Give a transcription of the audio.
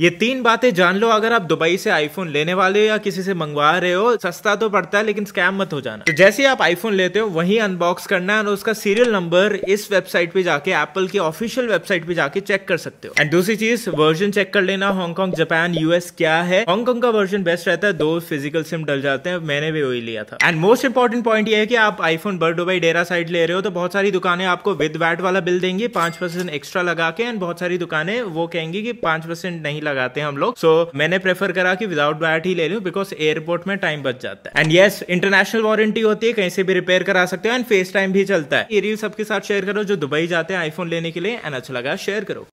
ये तीन बातें जान लो अगर आप दुबई से आईफोन लेने वाले हो या किसी से मंगवा रहे हो सस्ता तो पड़ता है लेकिन स्कैम मत हो जाना तो जैसे ही आप आईफोन लेते हो वही अनबॉक्स करना है और उसका सीरियल नंबर इस वेबसाइट पे जाके एप्पल की ऑफिशियल वेबसाइट पे जाके चेक कर सकते हो एंड दूसरी चीज वर्जन चेक कर लेना हांगकॉन्ग जापान यूएस क्या है हांगकॉन्ग का वर्जन बेस्ट रहता है दो फिजिकल सिम डल जाते हैं मैंने भी वही लिया था एंड मोस्ट इंपॉर्टेंट पॉइंट ये है कि आप आईफोन बर दुबई डेरा साइड ले रहे हो तो बहुत सारी दुकानें आपको विद वैट वाला बिल देंगी पांच एक्स्ट्रा लगा के एंड बहुत सारी दुकानें वो कहेंगी कि पांच नहीं लगाते हैं हम लोग सो so, मैंने प्रेफर करा कि विदाउट बैट ही ले लू बिकॉज एयरपोर्ट में टाइम बच जाता है एंड येस इंटरनेशनल वारंटी होती है कहीं से भी रिपेयर करा सकते हो एंड फेस टाइम भी चलता है ये रील सबके साथ शेयर करो जो दुबई जाते हैं आईफोन लेने के लिए एंड अच्छा लगा शेयर करो